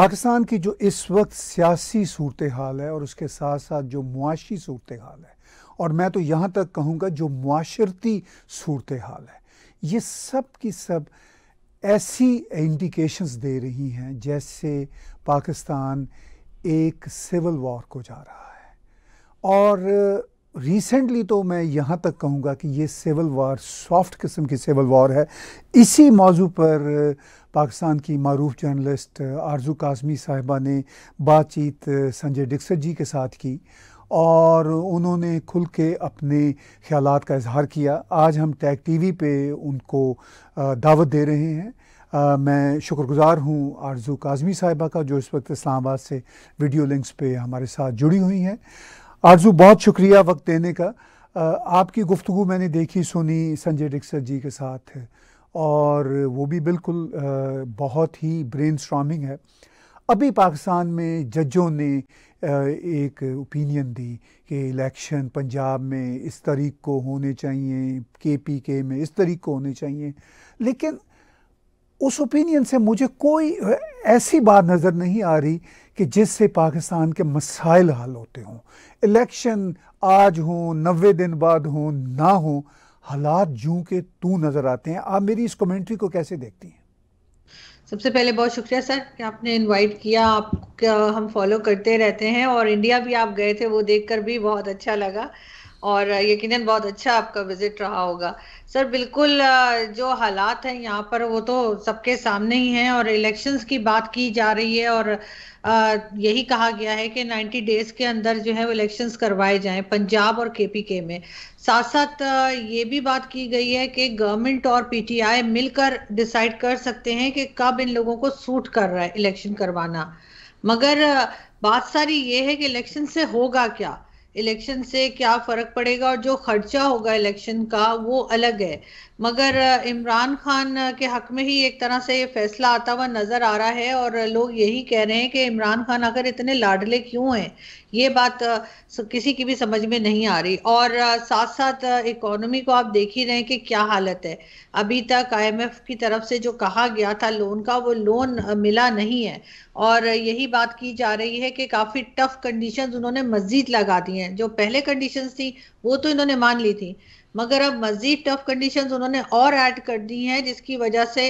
पाकिस्तान की जो इस वक्त सियासी सूरत हाल है और उसके साथ साथ जो मुआशी सूरत हाल है और मैं तो यहाँ तक कहूँगा जो माशरती सूरत हाल है ये सब की सब ऐसी इंडिकेशंस दे रही हैं जैसे पाकिस्तान एक सिविल वॉर को जा रहा है और रिसेंटली तो मैं यहाँ तक कहूँगा कि ये सिविल वॉर सॉफ्ट किस्म की सिविल वॉर है इसी मौजू पर पाकिस्तान की मरूफ जर्नलिस्ट आरजू काजमी साहिबा ने बातचीत संजय डिक्सत जी के साथ की और उन्होंने खुल के अपने ख्याल का इजहार किया आज हम टैग टीवी पे उनको दावत दे रहे हैं आ, मैं शुक्रगुज़ार हूँ आरजू काजमी साहिबा का जो इस वक्त इस्लामाबाद से वीडियो लिंक्स पे हमारे साथ जुड़ी हुई हैं आरजू बहुत शुक्रिया वक्त देने का आपकी गुफ्तु मैंने देखी सुनी संजय डिक्सर जी के साथ और वो भी बिल्कुल बहुत ही ब्रेन है अभी पाकिस्तान में जजों ने एक ओपिनियन दी कि इलेक्शन पंजाब में इस तरीक को होने चाहिए के पी के में इस तरीक को होने चाहिए लेकिन उस ओपिनियन से मुझे कोई ऐसी बात नज़र नहीं आ रही कि जिससे पाकिस्तान के मसाइल हल होते हों इलेक्शन आज हों नबे दिन बाद हों ना हों हालात जूं के तू नज़र आते हैं आप मेरी इस कमेंट्री को कैसे देखती हैं सबसे पहले बहुत शुक्रिया सर कि आपने इनवाइट किया आप हम फॉलो करते रहते हैं और इंडिया भी आप गए थे वो देखकर भी बहुत अच्छा लगा और यकीनन बहुत अच्छा आपका विजिट रहा होगा सर बिल्कुल जो हालात हैं यहाँ पर वो तो सबके सामने ही हैं और इलेक्शंस की बात की जा रही है और यही कहा गया है कि 90 डेज के अंदर जो है वो इलेक्शंस करवाए जाएं पंजाब और केपीके में साथ साथ ये भी बात की गई है कि गवर्नमेंट और पीटीआई मिलकर डिसाइड कर सकते हैं कि कब इन लोगों को सूट कर रहा है इलेक्शन करवाना मगर बात सारी ये है कि इलेक्शन से होगा क्या इलेक्शन से क्या फर्क पड़ेगा और जो खर्चा होगा इलेक्शन का वो अलग है मगर इमरान खान के हक में ही एक तरह से ये फैसला आता हुआ नजर आ रहा है और लोग यही कह रहे हैं कि इमरान खान अगर इतने लाडले क्यों हैं ये बात किसी की भी समझ में नहीं आ रही और साथ साथ इकोनॉमी को आप देख ही रहे हैं कि क्या हालत है अभी तक आईएमएफ की तरफ से जो कहा गया था लोन का वो लोन मिला नहीं है और यही बात की जा रही है कि काफी टफ कंडीशंस उन्होंने मजीद लगा दी हैं जो पहले कंडीशंस थी वो तो इन्होंने मान ली थी मगर अब मजीद टफ कंडीशन उन्होंने और ऐड कर दी हैं जिसकी वजह से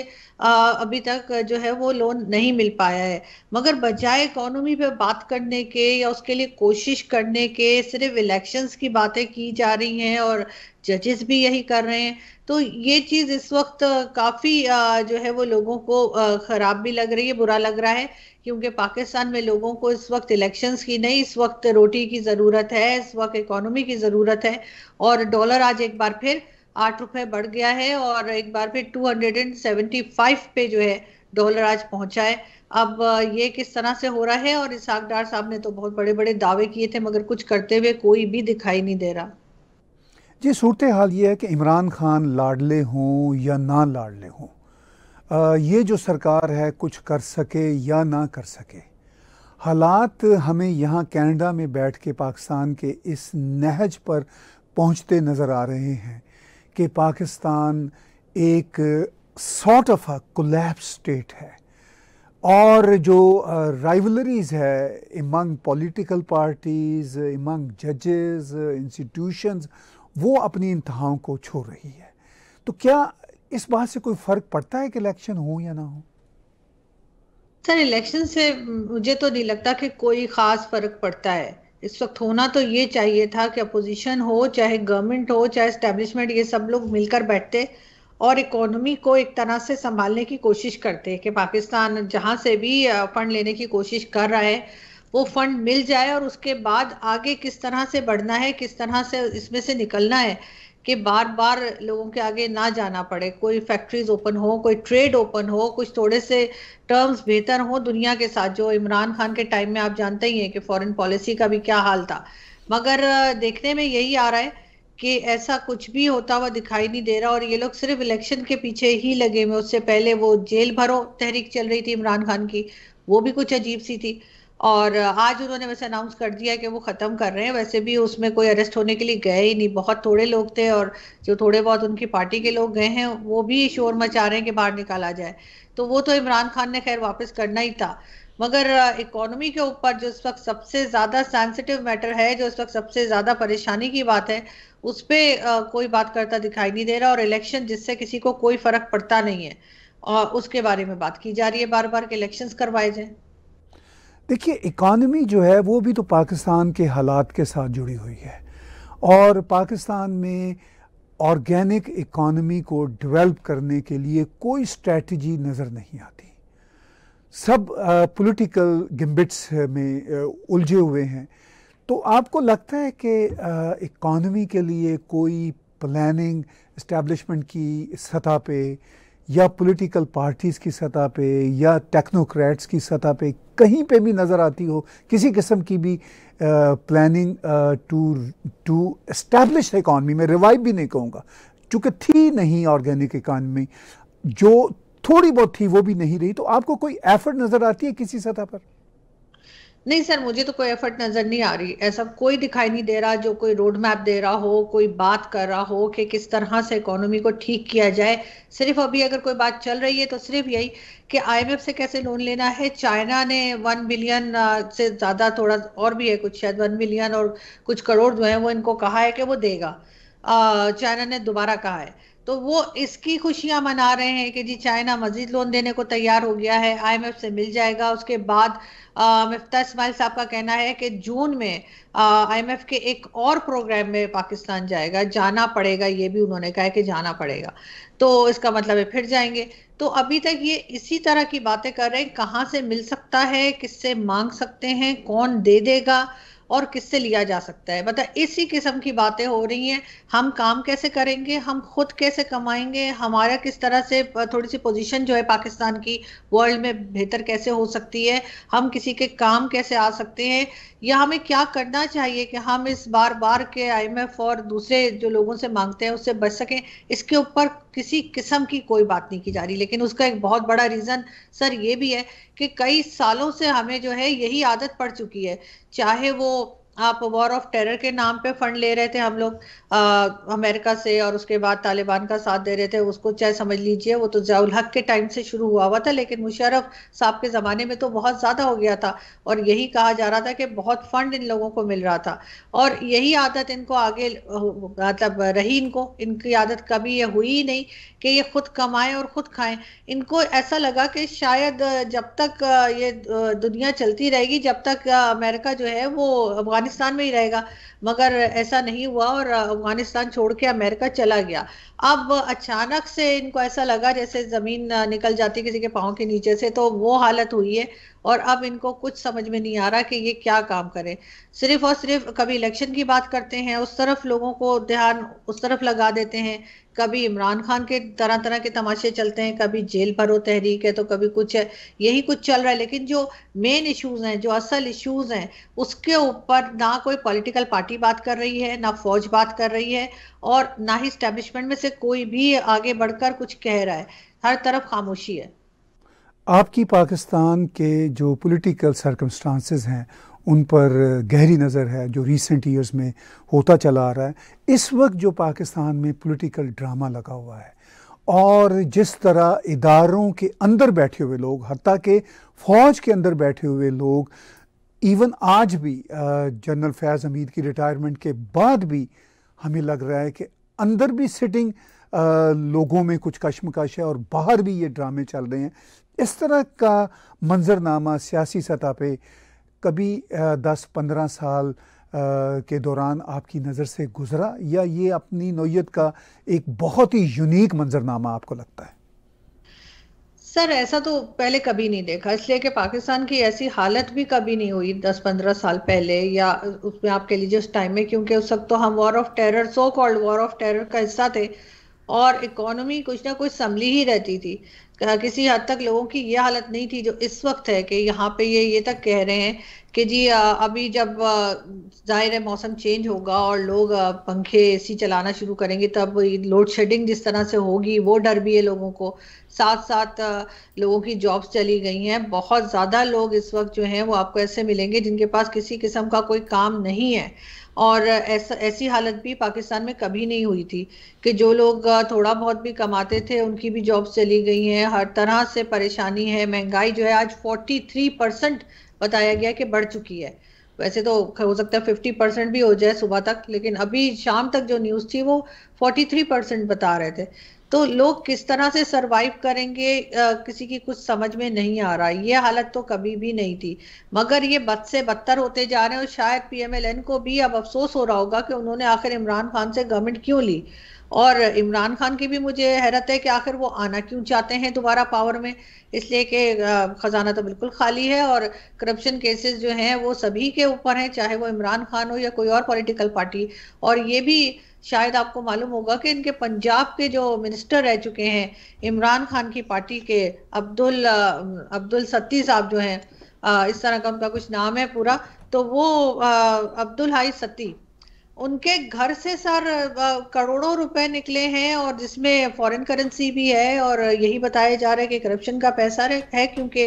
अभी तक जो है वो लोन नहीं मिल पाया है मगर बजाय इकोनॉमी पे बात करने के या उसके लिए कोशिश करने के सिर्फ इलेक्शंस की बातें की जा रही हैं और जजेस भी यही कर रहे हैं तो ये चीज इस वक्त काफी जो है वो लोगों को खराब भी लग रही है बुरा लग रहा है क्योंकि पाकिस्तान में लोगों को इस वक्त इलेक्शंस की नहीं इस वक्त रोटी की ज़रूरत है इस वक्त इकोनॉमी की ज़रूरत है और डॉलर आज एक बार फिर आठ रुपए बढ़ गया है और एक बार फिर 275 पे जो है डॉलर आज पहुंचा है अब ये किस तरह से हो रहा है और इसाक डार साहब ने तो बहुत बड़े बड़े दावे किए थे मगर कुछ करते हुए कोई भी दिखाई नहीं दे रहा जी सूरत हाल ये है कि इमरान खान लाडले हों या ना लाडले हों ये जो सरकार है कुछ कर सके या ना कर सके हालात हमें यहाँ कनाडा में बैठ के पाकिस्तान के इस नहज पर पहुँचते नज़र आ रहे हैं कि पाकिस्तान एक sort of a collapse state है और जो राइवलरीज़ है इमंग पॉलिटिकल पार्टीज़ इमंग जजेस इंस्टीट्यूशंस वो अपनी इंतहाओं को छोड़ रही है तो क्या इस बात से कोई फर्क पड़ता है कि इलेक्शन हो या ना हो सर इलेक्शन से मुझे तो नहीं लगता कि कोई खास फर्क पड़ता है इस वक्त होना तो ये चाहिए था कि अपोजिशन हो चाहे गवर्नमेंट हो चाहे स्टैब्लिशमेंट ये सब लोग मिलकर बैठते और इकोनॉमी को एक तरह से संभालने की कोशिश करते कि पाकिस्तान जहाँ से भी फंड लेने की कोशिश कर रहा है वो फंड मिल जाए और उसके बाद आगे किस तरह से बढ़ना है किस तरह से इसमें से निकलना है कि बार बार लोगों के आगे ना जाना पड़े कोई फैक्ट्रीज ओपन हो कोई ट्रेड ओपन हो कुछ थोड़े से टर्म्स बेहतर हो दुनिया के साथ जो इमरान खान के टाइम में आप जानते ही हैं कि फॉरेन पॉलिसी का भी क्या हाल था मगर देखने में यही आ रहा है कि ऐसा कुछ भी होता हुआ दिखाई नहीं दे रहा और ये लोग सिर्फ इलेक्शन के पीछे ही लगे हुए उससे पहले वो जेल भरो तहरीक चल रही थी इमरान खान की वो भी कुछ अजीब सी थी और आज उन्होंने वैसे अनाउंस कर दिया कि वो ख़त्म कर रहे हैं वैसे भी उसमें कोई अरेस्ट होने के लिए गए ही नहीं बहुत थोड़े लोग थे और जो थोड़े बहुत उनकी पार्टी के लोग गए हैं वो भी शोर मचा रहे हैं कि बाहर निकाला जाए तो वो तो इमरान खान ने खैर वापस करना ही था मगर इकोनॉमी के ऊपर जो इस वक्त सबसे ज़्यादा सेंसिटिव मैटर है जो इस वक्त सबसे ज़्यादा परेशानी की बात है उस पर कोई बात करता दिखाई नहीं दे रहा और इलेक्शन जिससे किसी को कोई फर्क पड़ता नहीं है और उसके बारे में बात की जा रही है बार बार के इलेक्शंस करवाए जाए देखिए इकॉनमी जो है वो भी तो पाकिस्तान के हालात के साथ जुड़ी हुई है और पाकिस्तान में ऑर्गेनिक इकॉनमी को डेवलप करने के लिए कोई स्ट्रेटजी नज़र नहीं आती सब पॉलिटिकल गिम्बिट्स में उलझे हुए हैं तो आपको लगता है कि इकॉनमी के लिए कोई प्लानिंग इस्टेब्लिशमेंट की सतह पे या पॉलिटिकल पार्टीज़ की सतह पे या टेक्नोक्रेट्स की सतह पे कहीं पे भी नज़र आती हो किसी किस्म की भी planning to to establish economy में रिवाइव भी नहीं कहूँगा चूँकि थी नहीं ऑर्गेनिक इकॉनमी जो थोड़ी बहुत थी वो भी नहीं रही तो आपको कोई एफर्ट नज़र आती है किसी सतह पर नहीं सर मुझे तो कोई एफर्ट नजर नहीं आ रही ऐसा कोई दिखाई नहीं दे रहा जो कोई रोड मैप दे रहा हो कोई बात कर रहा हो कि किस तरह से इकोनॉमी को ठीक किया जाए सिर्फ अभी अगर कोई बात चल रही है तो सिर्फ यही कि आईएमएफ से कैसे लोन लेना है चाइना ने वन बिलियन से ज्यादा थोड़ा और भी है कुछ शायद वन बिलियन और कुछ करोड़ जो है वो इनको कहा है कि वो देगा चाइना ने दोबारा कहा है तो वो इसकी खुशियां मना रहे हैं कि जी चाइना मजीद लोन देने को तैयार हो गया है आईएमएफ से मिल जाएगा उसके बाद मफ्ता इसमाइल साहब का कहना है कि जून में आईएमएफ के एक और प्रोग्राम में पाकिस्तान जाएगा जाना पड़ेगा ये भी उन्होंने कहा है कि जाना पड़ेगा तो इसका मतलब है फिर जाएंगे तो अभी तक ये इसी तरह की बातें कर रहे हैं कहाँ से मिल सकता है किससे मांग सकते हैं कौन दे देगा और किससे लिया जा सकता है मतलब इसी किस्म की बातें हो रही हैं हम काम कैसे करेंगे हम खुद कैसे कमाएंगे हमारा किस तरह से थोड़ी सी पोजीशन जो है पाकिस्तान की वर्ल्ड में बेहतर कैसे हो सकती है हम किसी के काम कैसे आ सकते हैं या हमें क्या करना चाहिए कि हम इस बार बार के आई और दूसरे जो लोगों से मांगते हैं उससे बच सकें इसके ऊपर किसी किस्म की कोई बात नहीं की जा रही लेकिन उसका एक बहुत बड़ा रीज़न सर ये भी है कि कई सालों से हमें जो है यही आदत पड़ चुकी है चाहे वो आप वॉर ऑफ टेरर के नाम पे फंड ले रहे थे हम लोग अमेरिका से और उसके बाद तालिबान का साथ दे रहे थे उसको चाहे समझ लीजिए वो तो जयाउल हक के टाइम से शुरू हुआ हुआ था लेकिन मुशरफ साहब के ज़माने में तो बहुत ज़्यादा हो गया था और यही कहा जा रहा था कि बहुत फंड इन लोगों को मिल रहा था और यही आदत इनको आगे मतलब रही इनको इनकी आदत कभी ये हुई ही नहीं कि ये खुद कमाएं और खुद खाएं इनको ऐसा लगा कि शायद जब तक ये दुनिया चलती रहेगी जब तक अमेरिका जो है वो अफगानिस्तान में ही रहेगा मगर ऐसा नहीं हुआ और अफगानिस्तान छोड़ के अमेरिका चला गया अब अचानक से इनको ऐसा लगा जैसे जमीन निकल जाती किसी के पाँव के नीचे से तो वो हालत हुई है और अब इनको कुछ समझ में नहीं आ रहा कि ये क्या काम करें सिर्फ और सिर्फ कभी इलेक्शन की बात करते हैं उस तरफ लोगों को ध्यान उस तरफ लगा देते हैं कभी इमरान खान के तरह तरह के तमाशे चलते हैं कभी जेल भरो तहरीक है तो कभी कुछ है यही कुछ चल रहा है लेकिन जो मेन इश्यूज हैं जो असल इश्यूज हैं उसके ऊपर ना कोई पॉलिटिकल पार्टी बात कर रही है ना फौज बात कर रही है और ना ही स्टैब्लिशमेंट में से कोई भी आगे बढ़कर कुछ कह रहा है हर तरफ खामोशी है आपकी पाकिस्तान के जो पॉलिटिकल सरकमस्टांसिस हैं उन पर गहरी नज़र है जो रीसेंट ईयर्स में होता चला आ रहा है इस वक्त जो पाकिस्तान में पॉलिटिकल ड्रामा लगा हुआ है और जिस तरह इदारों के अंदर बैठे हुए लोग हती के फ़ौज के अंदर बैठे हुए लोग इवन आज भी जनरल फैज़ हमीद की रिटायरमेंट के बाद भी हमें लग रहा है कि अंदर भी सिटिंग लोगों में कुछ कश्मकश है और बाहर भी ये ड्रामे चल रहे हैं इस तरह का मंजरनामा सियासी सतह पे कभी दस पंद्रह साल के दौरान आपकी नज़र से गुजरा या ये अपनी नोयत का एक बहुत ही यूनिक मंजरनामा आपको लगता है सर ऐसा तो पहले कभी नहीं देखा इसलिए कि पाकिस्तान की ऐसी हालत भी कभी नहीं हुई दस पंद्रह साल पहले या उसमें आप कह लीजिए उस टाइम में क्योंकि उस वक्त तो हम war of terror so called war of terror का हिस्सा थे और इकोनॉमी कुछ ना कुछ संभली ही रहती थी किसी हद तक लोगों की ये हालत नहीं थी जो इस वक्त है कि यहाँ पे ये ये तक कह रहे हैं कि जी अभी जब जाहिर है मौसम चेंज होगा और लोग पंखे एसी चलाना शुरू करेंगे तब लोड शेडिंग जिस तरह से होगी वो डर भी है लोगों को साथ साथ लोगों की जॉब्स चली गई हैं बहुत ज़्यादा लोग इस वक्त जो हैं वो आपको ऐसे मिलेंगे जिनके पास किसी किस्म का कोई काम नहीं है और ऐसा ऐसी हालत भी पाकिस्तान में कभी नहीं हुई थी कि जो लोग थोड़ा बहुत भी कमाते थे उनकी भी जॉब चली गई हैं हर तरह से परेशानी है महंगाई जो है आज 43 परसेंट बताया गया कि बढ़ चुकी है वैसे तो हो सकता है फिफ्टी परसेंट भी हो जाए सुबह तक लेकिन अभी शाम तक जो न्यूज़ थी वो फोर्टी थ्री परसेंट बता रहे थे तो लोग किस तरह से सरवाइव करेंगे आ, किसी की कुछ समझ में नहीं आ रहा ये हालत तो कभी भी नहीं थी मगर ये बद से बदतर होते जा रहे हैं और शायद पीएमएलएन को भी अब अफसोस हो रहा होगा कि उन्होंने आखिर इमरान खान से गवर्नमेंट क्यों ली और इमरान खान की भी मुझे हैरत है कि आखिर वो आना क्यों चाहते हैं दोबारा पावर में इसलिए कि खजाना तो बिल्कुल खाली है और करप्शन केसेस जो हैं वो सभी के ऊपर हैं चाहे वो इमरान खान हो या कोई और पॉलिटिकल पार्टी और ये भी शायद आपको मालूम होगा कि इनके पंजाब के जो मिनिस्टर रह चुके हैं इमरान खान की पार्टी के अब्दुल अब्दुल सत्ती साहब जो हैं इस तरह का उनका कुछ नाम है पूरा तो वो अब्दुल हाई सत्ती उनके घर से सर करोड़ों रुपए निकले हैं और जिसमें फॉरेन करेंसी भी है और यही बताया जा रहा है कि करप्शन का पैसा है क्योंकि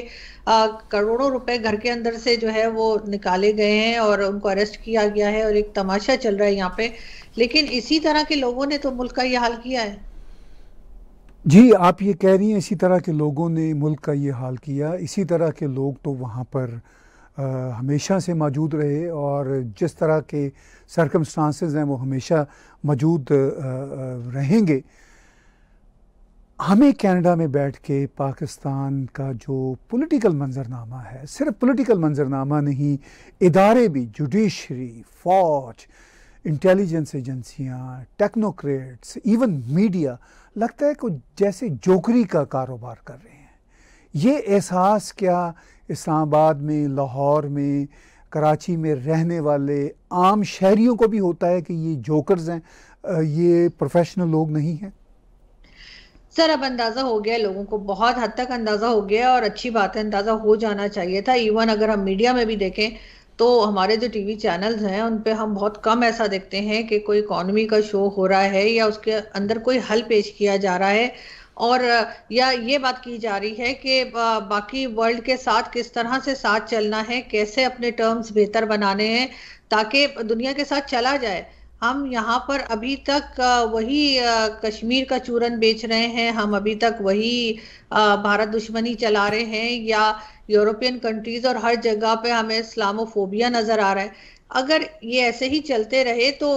करोड़ों रुपए घर के अंदर से जो है वो निकाले गए हैं और उनको अरेस्ट किया गया है और एक तमाशा चल रहा है यहाँ पे लेकिन इसी तरह के लोगों ने तो मुल्क का ये हाल किया है जी आप ये कह रही हैं इसी तरह के लोगों ने मुल्क का ये हाल किया इसी तरह के लोग तो वहाँ पर हमेशा से मौजूद रहे और जिस तरह के सरकमस्टांसेस हैं वो हमेशा मौजूद रहेंगे हमें कनाडा में बैठ के पाकिस्तान का जो पॉलिटिकल मंजरनामा है सिर्फ पॉलिटिकल मंजरनामा नहीं इदारे भी जुडिशरी फौज इंटेलिजेंस एजेंसियाँ टेक्नोक्रेट्स इवन मीडिया लगता है कुछ जैसे जोकरी का कारोबार कर रहे हैं ये एहसास क्या इस्लामाबाद में लाहौर में कराची में रहने वाले आम शहरियों को भी होता है कि ये जोकर्स हैं ये प्रोफेशनल लोग नहीं हैं सर अब अंदाज़ा हो गया लोगों को बहुत हद तक अंदाज़ा हो गया और अच्छी बात है अंदाज़ा हो जाना चाहिए था इवन अगर हम मीडिया में भी देखें तो हमारे जो टीवी चैनल्स हैं उन पे हम बहुत कम ऐसा देखते हैं कि कोई इकॉनमी का शो हो रहा है या उसके अंदर कोई हल पेश किया जा रहा है और या ये बात की जा रही है कि बाकी वर्ल्ड के साथ किस तरह से साथ चलना है कैसे अपने टर्म्स बेहतर बनाने हैं ताकि दुनिया के साथ चला जाए हम यहाँ पर अभी तक वही कश्मीर का चूरन बेच रहे हैं हम अभी तक वही भारत दुश्मनी चला रहे हैं या यूरोपियन कंट्रीज और हर जगह पे हमें इस्लामोफोबिया नजर आ रहा है अगर ये ऐसे ही चलते रहे तो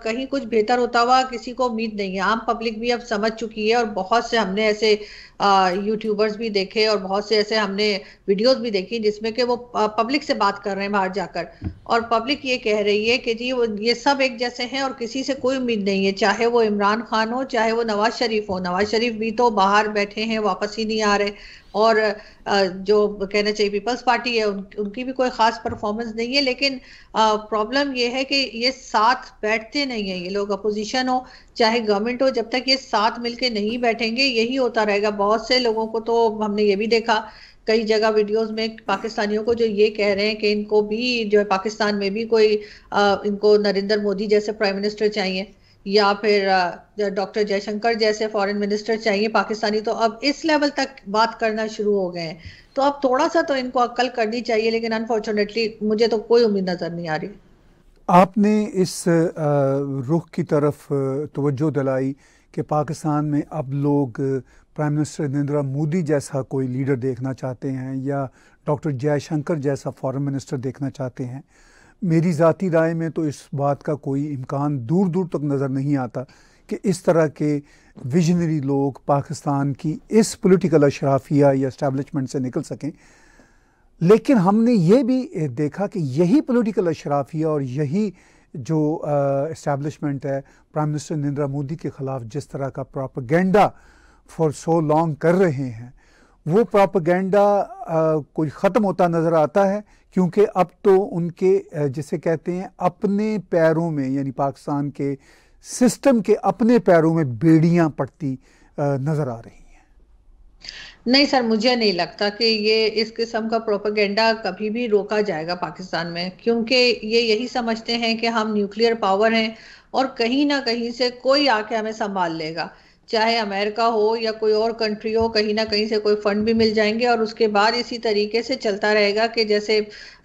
कहीं कुछ बेहतर होता हुआ किसी को उम्मीद नहीं है आम पब्लिक भी अब समझ चुकी है और बहुत से हमने ऐसे यूट्यूबर्स भी देखे और बहुत से ऐसे हमने वीडियोस भी देखी जिसमें कि वो पब्लिक से बात कर रहे हैं बाहर जाकर और पब्लिक ये कह रही है कि जी वो ये सब एक जैसे हैं और किसी से कोई उम्मीद नहीं है चाहे वो इमरान खान हो चाहे वो नवाज शरीफ हो नवाज शरीफ भी तो बाहर बैठे हैं वापस ही नहीं आ रहे और जो कहना चाहिए पीपल्स पार्टी है उन, उनकी भी कोई खास परफॉर्मेंस नहीं है लेकिन प्रॉब्लम ये है कि ये साथ बैठते नहीं है ये लोग अपोजिशन हो चाहे गवर्नमेंट हो जब तक ये साथ मिलके नहीं बैठेंगे यही होता रहेगा बहुत से लोगों को तो हमने ये भी देखा कई जगह वीडियोस में पाकिस्तानियों को जो ये कह रहे हैं कि इनको भी जो है पाकिस्तान में भी कोई आ, इनको नरेंद्र मोदी जैसे प्राइम मिनिस्टर चाहिए या फिर डॉक्टर जयशंकर जैसे फॉरेन मिनिस्टर चाहिए पाकिस्तानी तो अब इस लेवल तक बात करना शुरू हो गए हैं तो अब थोड़ा सा तो इनको अक्ल करनी चाहिए लेकिन अनफॉर्चुनेटली मुझे तो कोई उम्मीद नज़र नहीं आ रही आपने इस रुख की तरफ तवज्जो दिलाई कि पाकिस्तान में अब लोग प्राइम मिनिस्टर नरेंद्र मोदी जैसा कोई लीडर देखना चाहते हैं या डॉक्टर जयशंकर जैसा फॉरेन मिनिस्टर देखना चाहते हैं मेरी ज़ाती राय में तो इस बात का कोई इम्कान दूर दूर तक नज़र नहीं आता कि इस तरह के विजनरी लोग पाकिस्तान की इस पॉलिटिकल अशराफिया या इस्टेबलिशमेंट से निकल सकें लेकिन हमने ये भी देखा कि यही पॉलिटिकल अशराफिया और यही जो इस्टेबलिशमेंट है प्राइम मिनिस्टर नरेंद्र मोदी के ख़िलाफ़ जिस तरह का प्रोपागेंडा फॉर सो लॉन्ग कर रहे हैं वो प्रोपगेंडा कुछ ख़त्म होता नज़र आता है क्योंकि अब तो उनके जिसे कहते हैं अपने पैरों में यानी पाकिस्तान के सिस्टम के अपने पैरों में बेड़ियां पड़ती नज़र आ रही हैं नहीं सर मुझे नहीं लगता कि ये इस किस्म का प्रोपागेंडा कभी भी रोका जाएगा पाकिस्तान में क्योंकि ये यही समझते हैं कि हम न्यूक्लियर पावर हैं और कहीं ना कहीं से कोई आके हमें संभाल लेगा चाहे अमेरिका हो या कोई और कंट्री हो कहीं ना कहीं से कोई फंड भी मिल जाएंगे और उसके बाद इसी तरीके से चलता रहेगा कि जैसे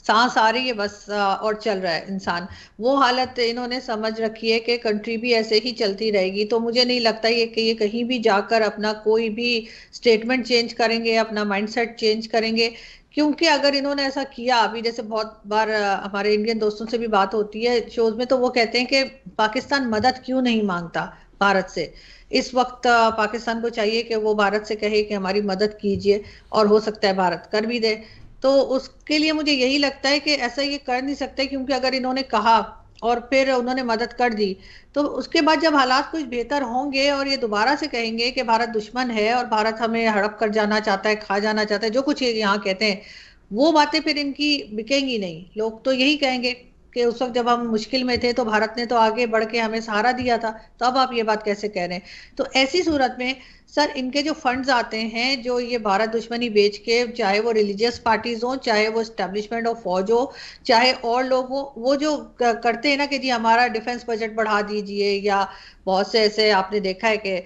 सांस आ रही है बस और चल रहा है इंसान वो हालत इन्होंने समझ रखी है कि कंट्री भी ऐसे ही चलती रहेगी तो मुझे नहीं लगता ये कि ये कहीं भी जाकर अपना कोई भी स्टेटमेंट चेंज करेंगे अपना माइंडसेट चेंज करेंगे क्योंकि अगर इन्होंने ऐसा किया अभी जैसे बहुत बार हमारे इंडियन दोस्तों से भी बात होती है शोज में तो वो कहते हैं कि पाकिस्तान मदद क्यों नहीं मांगता भारत से इस वक्त पाकिस्तान को चाहिए कि वो भारत से कहे कि हमारी मदद कीजिए और हो सकता है भारत कर भी दे तो उसके लिए मुझे यही लगता है कि ऐसा ये कर नहीं सकते क्योंकि अगर इन्होंने कहा और फिर उन्होंने मदद कर दी तो उसके बाद जब हालात कुछ बेहतर होंगे और ये दोबारा से कहेंगे कि भारत दुश्मन है और भारत हमें हड़प कर जाना चाहता है खा जाना चाहता है जो कुछ यहाँ कहते हैं वो बातें फिर इनकी बिकेंगी नहीं लोग तो यही कहेंगे कि उस वक्त जब हम मुश्किल में थे तो भारत ने तो आगे बढ़ के हमें सहारा दिया था तो अब आप ये बात कैसे कह रहे हैं तो ऐसी सूरत में सर इनके जो फंड्स आते हैं जो ये भारत दुश्मनी बेच के चाहे वो रिलीजियस पार्टीज हो चाहे वो स्टैब्लिशमेंट ऑफ फौज हो चाहे और लोग हो वो जो करते हैं ना कि जी हमारा डिफेंस बजट बढ़ा दीजिए या बहुत से ऐसे आपने देखा है कि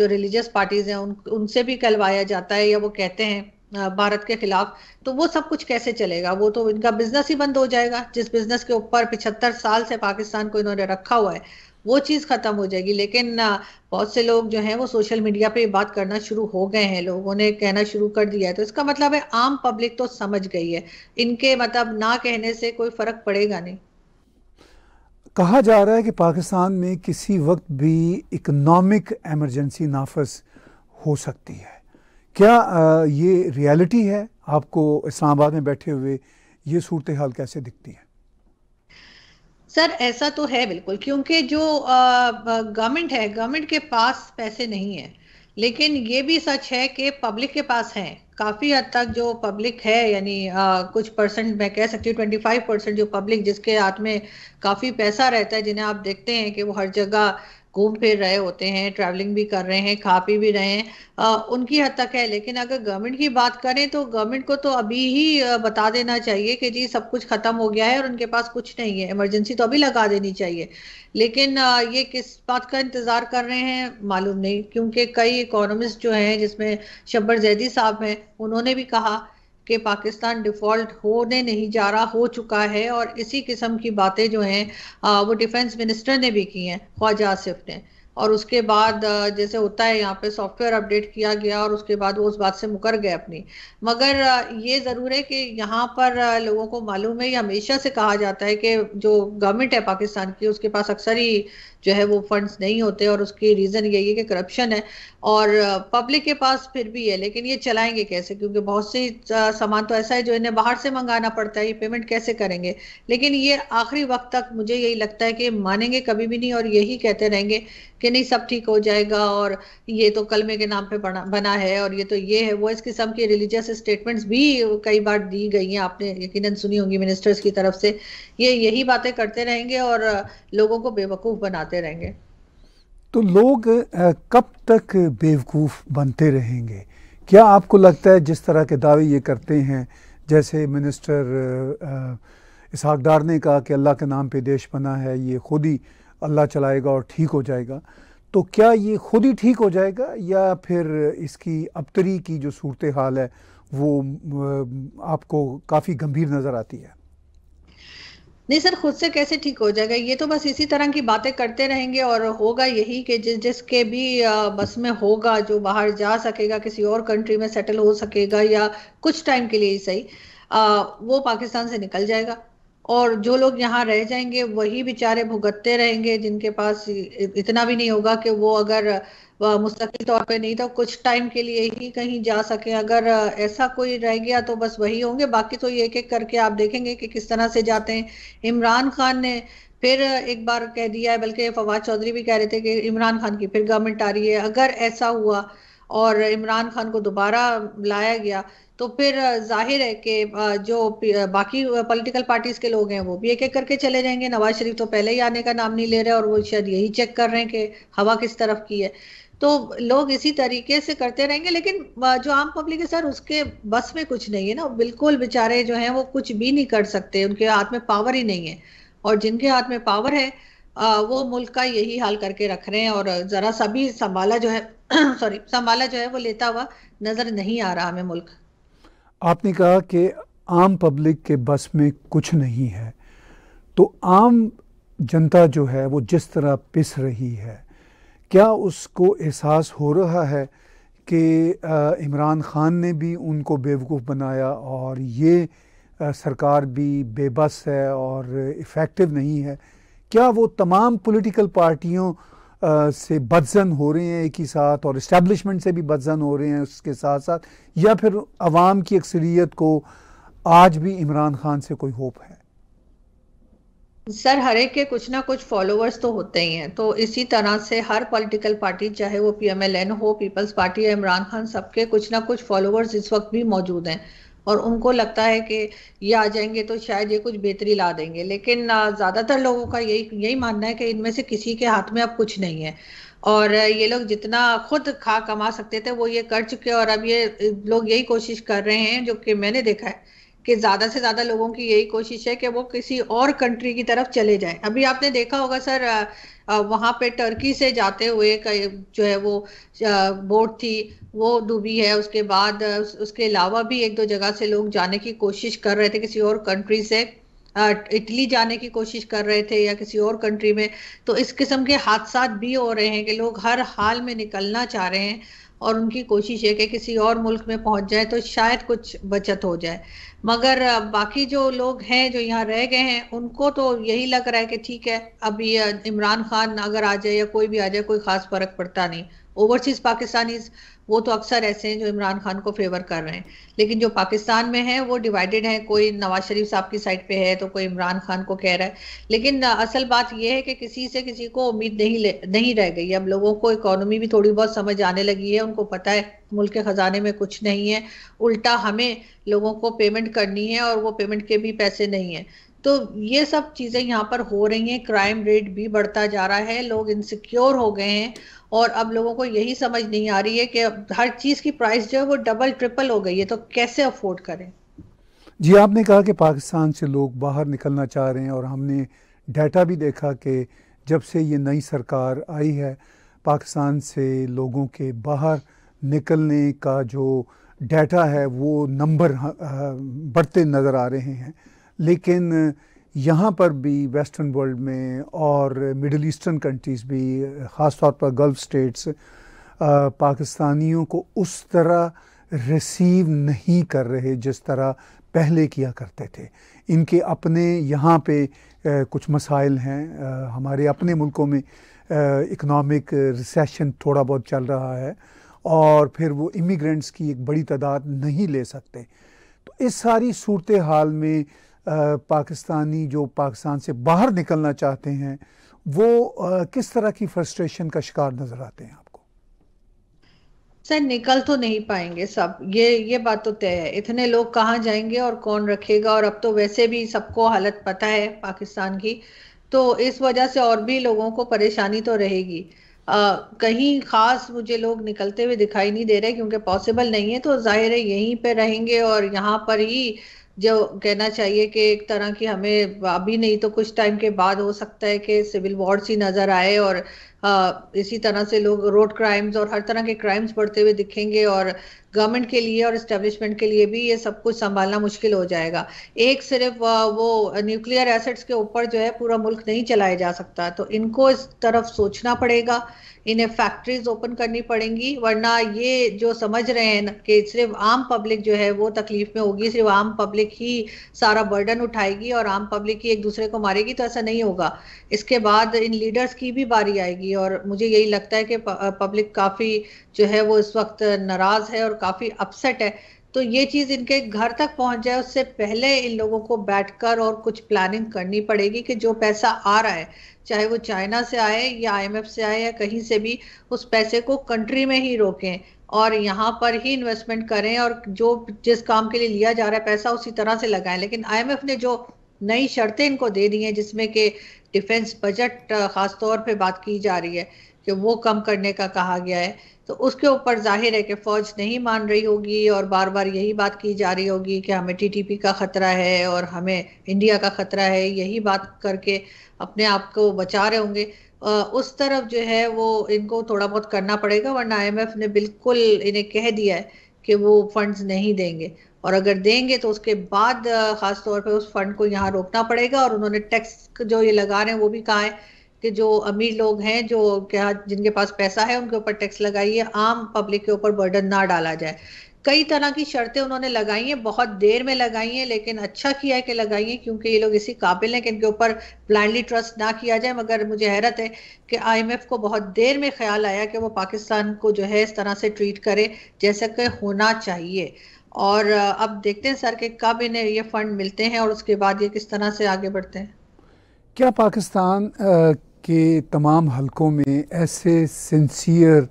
जो रिलीजियस पार्टीज हैं उन उनसे भी कलवाया जाता है या वो कहते हैं भारत के खिलाफ तो वो सब कुछ कैसे चलेगा वो तो इनका बिजनेस ही बंद हो जाएगा जिस बिजनेस के ऊपर पिछहत्तर साल से पाकिस्तान को इन्होंने रखा हुआ है वो चीज़ ख़त्म हो जाएगी लेकिन बहुत से लोग जो हैं वो सोशल मीडिया पे बात करना शुरू हो गए हैं लोगों ने कहना शुरू कर दिया है तो इसका मतलब है आम पब्लिक तो समझ गई है इनके मतलब ना कहने से कोई फ़र्क पड़ेगा नहीं कहा जा रहा है कि पाकिस्तान में किसी वक्त भी इकोनॉमिक एमरजेंसी नाफज हो सकती है क्या ये रियलिटी है आपको इस्लामाबाद में बैठे हुए ये सूरत हाल कैसे दिखती है सर ऐसा तो है बिल्कुल क्योंकि जो गवर्नमेंट है गवर्नमेंट के पास पैसे नहीं है लेकिन ये भी सच है कि पब्लिक के पास हैं काफ़ी हद तक जो पब्लिक है यानी कुछ परसेंट मैं कह सकती हूँ ट्वेंटी फाइव परसेंट जो पब्लिक जिसके हाथ में काफ़ी पैसा रहता है जिन्हें आप देखते हैं कि वो हर जगह घूम फिर रहे होते हैं ट्रैवलिंग भी कर रहे हैं खा पी भी रहे हैं आ, उनकी हद तक है लेकिन अगर गवर्नमेंट की बात करें तो गवर्नमेंट को तो अभी ही बता देना चाहिए कि जी सब कुछ खत्म हो गया है और उनके पास कुछ नहीं है इमरजेंसी तो अभी लगा देनी चाहिए लेकिन आ, ये किस बात का इंतजार कर रहे हैं मालूम नहीं क्योंकि कई इकोनॉमिस्ट जो हैं जिसमें शब्बर जैदी साहब हैं उन्होंने भी कहा कि पाकिस्तान डिफॉल्ट होने नहीं जा रहा हो चुका है और इसी किस्म की बातें जो हैं वो डिफेंस मिनिस्टर ने भी की हैं ख्वाजा आसिफ ने और उसके बाद जैसे होता है यहाँ पे सॉफ्टवेयर अपडेट किया गया और उसके बाद वो उस बात से मुकर गए अपनी मगर ये ज़रूर है कि यहाँ पर लोगों को मालूम है ये हमेशा से कहा जाता है कि जो गवर्नमेंट है पाकिस्तान की उसके पास अक्सर ही जो है वो फंड्स नहीं होते और उसकी रीज़न यही है कि करप्शन है और पब्लिक के पास फिर भी है लेकिन ये चलाएंगे कैसे क्योंकि बहुत से सामान तो ऐसा है जो इन्हें बाहर से मंगाना पड़ता है ये पेमेंट कैसे करेंगे लेकिन ये आखिरी वक्त तक मुझे यही लगता है कि मानेंगे कभी भी नहीं और यही कहते रहेंगे कि नहीं सब ठीक हो जाएगा और ये तो कलमे के नाम पे बना बना है और ये तो ये है वो इस किस्म की रिलीजियस स्टेटमेंट्स भी कई बार दी गई हैं आपने यकीनन सुनी होंगी मिनिस्टर्स की तरफ से ये यही बातें करते रहेंगे और लोगों को बेवकूफ़ बनाते रहेंगे तो लोग कब तक बेवकूफ़ बनते रहेंगे क्या आपको लगता है जिस तरह के दावे ये करते हैं जैसे मिनिस्टर इसहाकदार ने कहा कि अल्लाह के नाम पे देश बना है ये खुद ही अल्लाह चलाएगा और ठीक हो जाएगा तो क्या ये खुद ही ठीक हो जाएगा या फिर इसकी अबतरी की जो सूरत हाल है वो आपको काफ़ी गंभीर नज़र आती है नहीं सर खुद से कैसे ठीक हो जाएगा ये तो बस इसी तरह की बातें करते रहेंगे और होगा यही कि जिस जिसके भी बस में होगा जो बाहर जा सकेगा किसी और कंट्री में सेटल हो सकेगा या कुछ टाइम के लिए ही सही आ, वो पाकिस्तान से निकल जाएगा और जो लोग यहाँ रह जाएंगे वही बेचारे भुगतते रहेंगे जिनके पास इतना भी नहीं होगा कि वो अगर मुस्तकिल तौर पे नहीं तो कुछ टाइम के लिए ही कहीं जा सके अगर ऐसा कोई रह गया तो बस वही होंगे बाकी तो एक एक करके आप देखेंगे कि किस तरह से जाते हैं इमरान खान ने फिर एक बार कह दिया है बल्कि फवाद चौधरी भी कह रहे थे कि इमरान खान की फिर गवर्नमेंट आ रही है अगर ऐसा हुआ और इमरान खान को दोबारा लाया गया तो फिर जाहिर है कि जो बाकी पॉलिटिकल पार्टीज के लोग हैं वो भी एक एक करके चले जाएंगे नवाज शरीफ तो पहले ही आने का नाम नहीं ले रहे और वो शायद यही चेक कर रहे हैं कि हवा किस तरफ की है तो लोग इसी तरीके से करते रहेंगे लेकिन जो आम पब्लिक है सर उसके बस में कुछ नहीं है ना बिल्कुल बेचारे जो हैं वो कुछ भी नहीं कर सकते उनके हाथ में पावर ही नहीं है और जिनके हाथ में पावर है वो मुल्क का यही हाल करके रख रहे हैं और जरा सभी संभाला जो है सॉरी संभाला जो है वो लेता हुआ नजर नहीं आ रहा हमें मुल्क आपने कहा कि आम पब्लिक के बस में कुछ नहीं है तो आम जनता जो है वो जिस तरह पिस रही है क्या उसको एहसास हो रहा है कि इमरान ख़ान ने भी उनको बेवकूफ़ बनाया और ये सरकार भी बेबस है और इफ़ेक्टिव नहीं है क्या वो तमाम पॉलिटिकल पार्टियों आ, से बदजन हो रहे हैं एक ही साथ और इस्टेब्लिशमेंट से भी बदजन हो रहे हैं उसके साथ साथ या फिर अवाम की अक्सरियत को आज भी इमरान खान से कोई होप है सर हर एक के कुछ ना कुछ फॉलोअर्स तो होते ही हैं तो इसी तरह से हर पॉलिटिकल पार्टी चाहे वो पीएमएलएन हो पीपल्स पार्टी या इमरान खान सबके कुछ ना कुछ फॉलोअर्स इस वक्त भी मौजूद हैं और उनको लगता है कि ये आ जाएंगे तो शायद ये कुछ बेहतरी ला देंगे लेकिन ज़्यादातर लोगों का यही यही मानना है कि इनमें से किसी के हाथ में अब कुछ नहीं है और ये लोग जितना खुद खा कमा सकते थे वो ये कर चुके और अब ये लोग यही कोशिश कर रहे हैं जो कि मैंने देखा है कि ज्यादा से ज्यादा लोगों की यही कोशिश है कि वो किसी और कंट्री की तरफ चले जाएं अभी आपने देखा होगा सर वहाँ पे टर्की से जाते हुए जो है वो बोट थी वो डूबी है उसके बाद उसके अलावा भी एक दो जगह से लोग जाने की कोशिश कर रहे थे किसी और कंट्री से इटली जाने की कोशिश कर रहे थे या किसी और कंट्री में तो इस किस्म के हादसा भी हो रहे हैं कि लोग हर हाल में निकलना चाह रहे हैं और उनकी कोशिश है कि किसी और मुल्क में पहुंच जाए तो शायद कुछ बचत हो जाए मगर बाकी जो लोग हैं जो यहाँ रह गए हैं उनको तो यही लग रहा है कि ठीक है अब ये इमरान खान अगर आ जाए या कोई भी आ जाए कोई खास फर्क पड़ता नहीं ओवरसीज पाकिस्तानीज वो तो अक्सर ऐसे हैं जो इमरान खान को फेवर कर रहे हैं लेकिन जो पाकिस्तान में है वो डिवाइडेड है कोई नवाज शरीफ साहब की साइड पे है तो कोई इमरान खान को कह रहा है लेकिन असल बात यह है कि किसी से किसी को उम्मीद नहीं नहीं रह गई अब लोगों को इकोनॉमी भी थोड़ी बहुत समझ आने लगी है उनको पता है मुल्क के खजाने में कुछ नहीं है उल्टा हमें लोगों को पेमेंट करनी है और वो पेमेंट के भी पैसे नहीं है तो ये सब चीज़ें यहाँ पर हो रही हैं क्राइम रेट भी बढ़ता जा रहा है लोग इनसिक्योर हो गए हैं और अब लोगों को यही समझ नहीं आ रही है कि हर चीज़ की प्राइस जो है वो डबल ट्रिपल हो गई है तो कैसे अफोर्ड करें जी आपने कहा कि पाकिस्तान से लोग बाहर निकलना चाह रहे हैं और हमने डाटा भी देखा कि जब से ये नई सरकार आई है पाकिस्तान से लोगों के बाहर निकलने का जो डाटा है वो नंबर बढ़ते नज़र आ रहे हैं लेकिन यहाँ पर भी वेस्टर्न वर्ल्ड में और मिडल ईस्टर्न कंट्रीज़ भी ख़ास तौर पर गल्फ़ स्टेट्स पाकिस्तानियों को उस तरह रिसीव नहीं कर रहे जिस तरह पहले किया करते थे इनके अपने यहाँ पे कुछ मसाइल हैं हमारे अपने मुल्कों में इकनॉमिक रिसेशन थोड़ा बहुत चल रहा है और फिर वो इमिग्रेंट्स की एक बड़ी तादाद नहीं ले सकते तो इस सारी सूरत हाल में पाकिस्तानी जो पाकिस्तान से बाहर निकलना चाहते हैं वो किस तरह की फ्रस्ट्रेशन का शिकार नज़र आते हैं आपको सर निकल तो नहीं पाएंगे सब ये ये बात तो तय है इतने लोग कहाँ जाएंगे और कौन रखेगा और अब तो वैसे भी सबको हालत पता है पाकिस्तान की तो इस वजह से और भी लोगों को परेशानी तो रहेगी आ, कहीं खास मुझे लोग निकलते हुए दिखाई नहीं दे रहे क्योंकि पॉसिबल नहीं है तो जाहिर है यहीं पे रहेंगे और यहाँ पर ही जो कहना चाहिए कि एक तरह की हमें अभी नहीं तो कुछ टाइम के बाद हो सकता है कि सिविल वॉर्स ही नजर आए और आ, इसी तरह से लोग रोड क्राइम्स और हर तरह के क्राइम्स बढ़ते हुए दिखेंगे और गवर्नमेंट के लिए और इस्टेब्लिशमेंट के लिए भी ये सब कुछ संभालना मुश्किल हो जाएगा एक सिर्फ वो न्यूक्लियर एसेट्स के ऊपर जो है पूरा मुल्क नहीं चलाया जा सकता तो इनको इस तरफ सोचना पड़ेगा इन्हें फैक्ट्रीज ओपन करनी पड़ेंगी वरना ये जो समझ रहे हैं कि सिर्फ आम पब्लिक जो है वो तकलीफ में होगी सिर्फ आम पब्लिक ही सारा बर्डन उठाएगी और आम पब्लिक ही एक दूसरे को मारेगी तो ऐसा नहीं होगा इसके बाद इन लीडर्स की भी बारी आएगी और मुझे यही लगता है कि पब्लिक काफ़ी जो है वो इस वक्त नाराज़ है और काफ़ी अपसेट है तो ये चीज इनके घर तक पहुंच जाए उससे पहले इन लोगों को बैठकर और कुछ प्लानिंग करनी पड़ेगी कि जो पैसा आ रहा है चाहे वो चाइना से आए या आईएमएफ से आए या कहीं से भी उस पैसे को कंट्री में ही रोकें और यहाँ पर ही इन्वेस्टमेंट करें और जो जिस काम के लिए लिया जा रहा है पैसा उसी तरह से लगाएं लेकिन आईएमएफ ने जो नई शर्तें इनको दे दी हैं जिसमें कि डिफेंस बजट खासतौर पर बात की जा रही है कि वो कम करने का कहा गया है तो उसके ऊपर जाहिर है कि फौज नहीं मान रही होगी और बार बार यही बात की जा रही होगी कि हमें टीटीपी का खतरा है और हमें इंडिया का खतरा है यही बात करके अपने आप को बचा रहे होंगे उस तरफ जो है वो इनको थोड़ा बहुत करना पड़ेगा वरना आईएमएफ ने बिल्कुल इन्हें कह दिया है कि वो फंड्स नहीं देंगे और अगर देंगे तो उसके बाद खास तौर पे उस फंड को यहाँ रोकना पड़ेगा और उन्होंने टैक्स जो ये लगा रहे हैं वो भी कहा है कि जो अमीर लोग हैं जो क्या जिनके पास पैसा है उनके ऊपर टैक्स लगाइए आम पब्लिक के ऊपर बर्डन ना डाला जाए कई तरह की शर्तें उन्होंने लगाई हैं बहुत देर में लगाई हैं लेकिन अच्छा किया है कि लगाई हैं क्योंकि ये लोग इसी काबिल हैं कि इनके ऊपर ब्लाइंडली ट्रस्ट ना किया जाए मगर मुझे हैरत है कि आईएमएफ को बहुत देर में ख्याल आया कि वो पाकिस्तान को जो है इस तरह से ट्रीट करे जैसा कि होना चाहिए और अब देखते हैं सर कि कब इन्हें ये फंड मिलते हैं और उसके बाद ये किस तरह से आगे बढ़ते हैं क्या पाकिस्तान के तमाम हलकों में ऐसे सिंसियर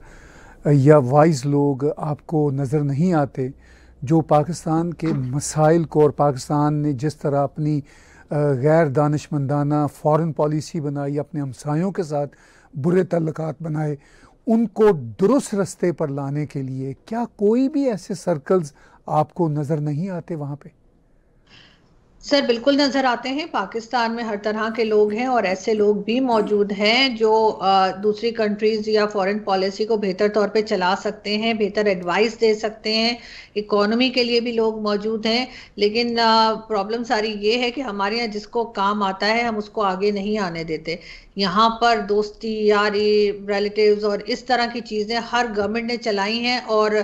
या वाइज लोग आपको नज़र नहीं आते जो पाकिस्तान के मसाइल को और पाकिस्तान ने जिस तरह अपनी गैर दानशमंदाना फॉरेन पॉलिसी बनाई अपने हमसायों के साथ बुरे तल्लक बनाए उनको दुरुस्त रस्ते पर लाने के लिए क्या कोई भी ऐसे सर्कल्स आपको नज़र नहीं आते वहाँ पे सर बिल्कुल नज़र आते हैं पाकिस्तान में हर तरह के लोग हैं और ऐसे लोग भी मौजूद हैं जो दूसरी कंट्रीज़ या फॉरेन पॉलिसी को बेहतर तौर पे चला सकते हैं बेहतर एडवाइस दे सकते हैं इकोनॉमी के लिए भी लोग मौजूद हैं लेकिन प्रॉब्लम सारी ये है कि हमारे यहाँ जिसको काम आता है हम उसको आगे नहीं आने देते यहाँ पर दोस्ती यारी रिलेटिव्स और इस तरह की चीज़ें हर गवर्नमेंट ने चलाई हैं और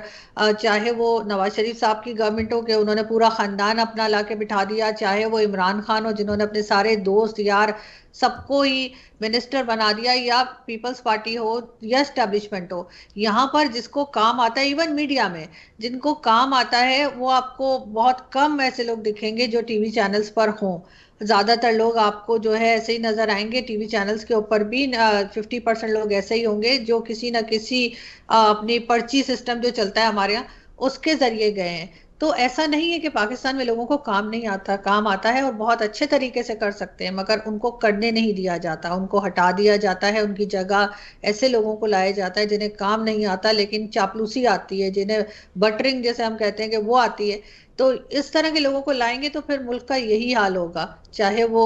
चाहे वो नवाज शरीफ साहब की गवर्नमेंट हो के उन्होंने पूरा ख़ानदान अपना ला के बिठा दिया चाहे वो इमरान खान हो जिन्होंने अपने सारे दोस्त यार सबको ही मिनिस्टर बना दिया या पीपल्स पार्टी हो या स्टैब्लिशमेंट हो यहाँ पर जिसको काम आता है इवन मीडिया में जिनको काम आता है वो आपको बहुत कम ऐसे लोग दिखेंगे जो टीवी चैनल्स पर हों ज़्यादातर लोग आपको जो है ऐसे ही नज़र आएंगे टीवी चैनल्स के ऊपर भी फिफ्टी परसेंट लोग ऐसे ही होंगे जो किसी ना किसी अपनी पर्ची सिस्टम जो चलता है हमारे यहाँ उसके ज़रिए गए हैं तो ऐसा नहीं है कि पाकिस्तान में लोगों को काम नहीं आता काम आता है और बहुत अच्छे तरीके से कर सकते हैं मगर उनको करने नहीं दिया जाता उनको हटा दिया जाता है उनकी जगह ऐसे लोगों को लाया जाता है जिन्हें काम नहीं आता लेकिन चापलूसी आती है जिन्हें बटरिंग जैसे हम कहते हैं कि वो आती है तो इस तरह के लोगों को लाएंगे तो फिर मुल्क का यही हाल होगा चाहे वो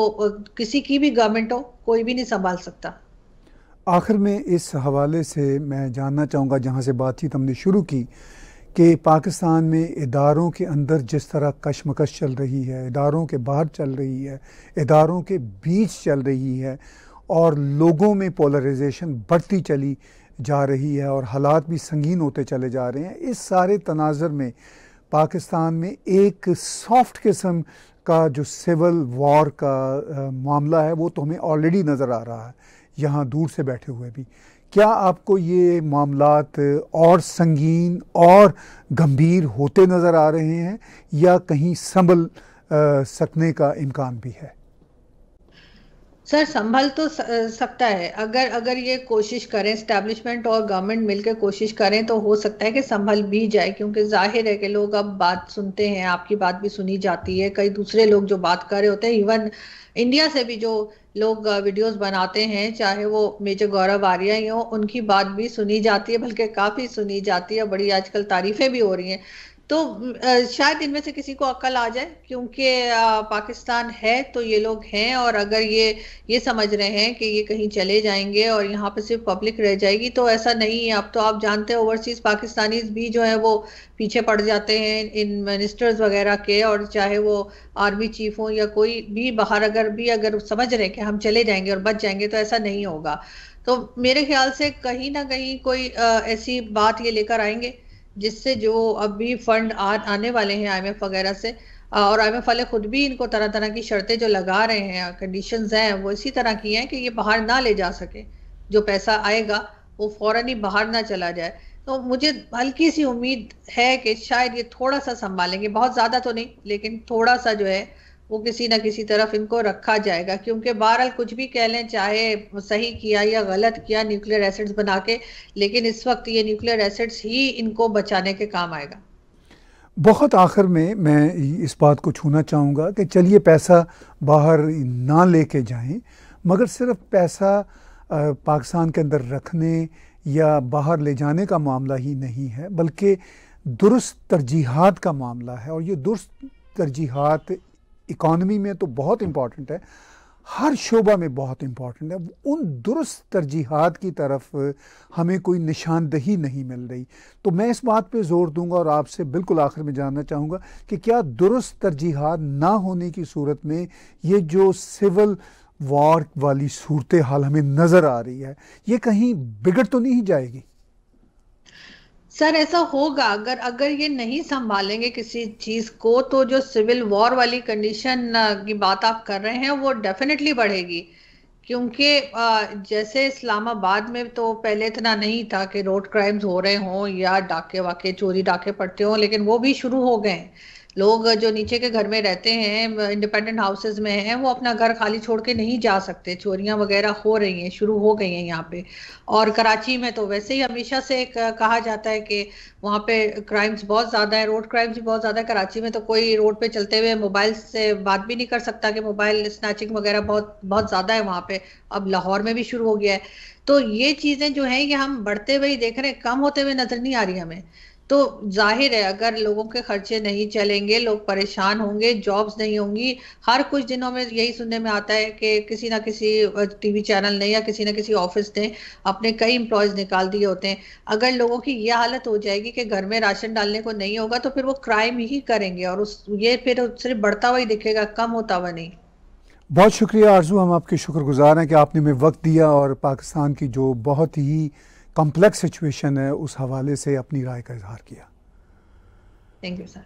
किसी की भी गवर्नमेंट हो कोई भी नहीं संभाल सकता आखिर में इस हवाले से मैं जानना चाहूँगा जहाँ से बातचीत हमने शुरू की कि पाकिस्तान में इदारों के अंदर जिस तरह कशमकश चल रही है इदारों के बाहर चल रही है इदारों के बीच चल रही है और लोगों में पोलराइजेशन बढ़ती चली जा रही है और हालात भी संगीन होते चले जा रहे हैं इस सारे तनाजर में पाकिस्तान में एक सॉफ्ट किस्म का जो सिविल वॉर का आ, मामला है वो तो हमें ऑलरेडी नज़र आ रहा है यहाँ दूर से बैठे हुए भी क्या आपको ये मामला और संगीन और गंभीर होते नज़र आ रहे हैं या कहीं संभल सकने का इम्कान भी है सर संभल तो सकता है अगर अगर ये कोशिश करें स्टैब्लिशमेंट और गवर्नमेंट मिलकर कोशिश करें तो हो सकता है कि संभल भी जाए क्योंकि जाहिर है कि लोग अब बात सुनते हैं आपकी बात भी सुनी जाती है कई दूसरे लोग जो बात कर रहे होते हैं इवन इंडिया से भी जो लोग वीडियोस बनाते हैं चाहे वो मेजर गौरव आर्या ही हो उनकी बात भी सुनी जाती है बल्कि काफ़ी सुनी जाती है बड़ी आजकल तारीफें भी हो रही हैं तो शायद इनमें से किसी को अकल आ जाए क्योंकि पाकिस्तान है तो ये लोग हैं और अगर ये ये समझ रहे हैं कि ये कहीं चले जाएंगे और यहाँ पे सिर्फ पब्लिक रह जाएगी तो ऐसा नहीं है अब तो आप जानते हैं ओवरसीज पाकिस्तानी भी जो है वो पीछे पड़ जाते हैं इन मिनिस्टर्स वगैरह के और चाहे वो आर्मी चीफ हो या कोई भी बाहर अगर भी अगर समझ रहे हैं कि हम चले जाएंगे और बच जाएंगे तो ऐसा नहीं होगा तो मेरे ख्याल से कहीं ना कहीं कोई ऐसी बात ये लेकर आएंगे जिससे जो अभी फंड आ, आने वाले हैं आईएमएफ वगैरह से और आईएमएफ वाले खुद भी इनको तरह तरह की शर्तें जो लगा रहे हैं कंडीशंस हैं वो इसी तरह की हैं कि ये बाहर ना ले जा सके जो पैसा आएगा वो फौरन ही बाहर ना चला जाए तो मुझे हल्की सी उम्मीद है कि शायद ये थोड़ा सा संभालेंगे बहुत ज़्यादा तो नहीं लेकिन थोड़ा सा जो है वो किसी ना किसी तरफ इनको रखा जाएगा क्योंकि बहरहाल कुछ भी कह लें चाहे सही किया या गलत किया न्यूक्लियर एसिड्स बना के लेकिन इस वक्त ये न्यूक्लियर एसिड्स ही इनको बचाने के काम आएगा बहुत आखिर में मैं इस बात को छूना चाहूँगा कि चलिए पैसा बाहर ना लेके जाएं मगर सिर्फ पैसा पाकिस्तान के अंदर रखने या बाहर ले जाने का मामला ही नहीं है बल्कि दुरुस्त तरजीहत का मामला है और ये दुरुस्त तरजीहत इकॉनमी में तो बहुत इम्पॉर्टेंट है हर शोबा में बहुत इम्पॉर्टेंट है उन दुरुस्त तरजीहत की तरफ हमें कोई निशानदही नहीं मिल रही तो मैं इस बात पे ज़ोर दूंगा और आपसे बिल्कुल आखिर में जानना चाहूँगा कि क्या दुरुस्त तरजीहत ना होने की सूरत में ये जो सिविल वॉर वाली सूरत हाल हमें नज़र आ रही है ये कहीं बिगड़ तो नहीं जाएगी सर ऐसा होगा अगर अगर ये नहीं संभालेंगे किसी चीज को तो जो सिविल वॉर वाली कंडीशन की बात आप कर रहे हैं वो डेफिनेटली बढ़ेगी क्योंकि जैसे इस्लामाबाद में तो पहले इतना नहीं था कि रोड क्राइम्स हो रहे हों या डाके वाके चोरी डाके पड़ते हों लेकिन वो भी शुरू हो गए लोग जो नीचे के घर में रहते हैं इंडिपेंडेंट हाउसेज में हैं वो अपना घर खाली छोड़ के नहीं जा सकते चोरियां वगैरह हो रही हैं शुरू हो गई हैं यहाँ पे और कराची में तो वैसे ही हमेशा से कहा जाता है कि वहाँ पे क्राइम्स बहुत ज़्यादा है रोड क्राइम्स बहुत ज़्यादा है कराची में तो कोई रोड पे चलते हुए मोबाइल से बात भी नहीं कर सकता कि मोबाइल स्नैचिंग वगैरह बहुत बहुत ज़्यादा है वहाँ पे अब लाहौर में भी शुरू हो गया है तो ये चीज़ें जो है ये हम बढ़ते हुए देख रहे हैं कम होते हुए नजर नहीं आ रही हमें तो जाहिर है अगर लोगों के खर्चे नहीं चलेंगे लोग परेशान होंगे जॉब्स नहीं होंगी हर कुछ दिनों में यही सुनने में आता है कि किसी ना किसी टीवी चैनल ने या किसी ना किसी ऑफिस ने अपने कई एम्प्लॉयज निकाल दिए होते हैं अगर लोगों की यह हालत हो जाएगी कि घर में राशन डालने को नहीं होगा तो फिर वो क्राइम ही करेंगे और उस ये फिर सिर्फ बढ़ता हुआ ही दिखेगा कम होता हुआ नहीं बहुत शुक्रिया आरजू हम आपके शुक्रगुजार हैं कि आपने हमें वक्त दिया और पाकिस्तान की जो बहुत ही कॉम्प्लेक्स सिचुएशन है उस हवाले से अपनी राय का इजहार किया थैंक यू सर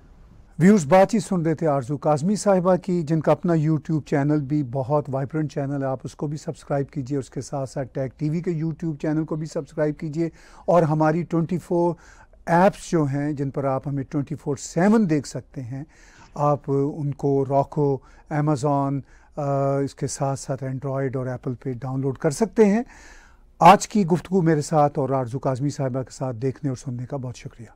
व्यूज बातचीत सुन रहे थे आरजू काजमी साहिबा की जिनका अपना यूट्यूब चैनल भी बहुत वाइब्रेंट चैनल है आप उसको भी सब्सक्राइब कीजिए उसके साथ साथ टैग टीवी के यूट्यूब चैनल को भी सब्सक्राइब कीजिए और हमारी 24 ऐप्स जो हैं जिन पर आप हमें 24 सेवन देख सकते हैं आप उनको रॉको एमजॉन इसके साथ साथ एंड्रॉयड और एप्पल पे डाउनलोड कर सकते हैं आज की गुफ्तु मेरे साथ और आरजू काजमी साहिबा के साथ देखने और सुनने का बहुत शुक्रिया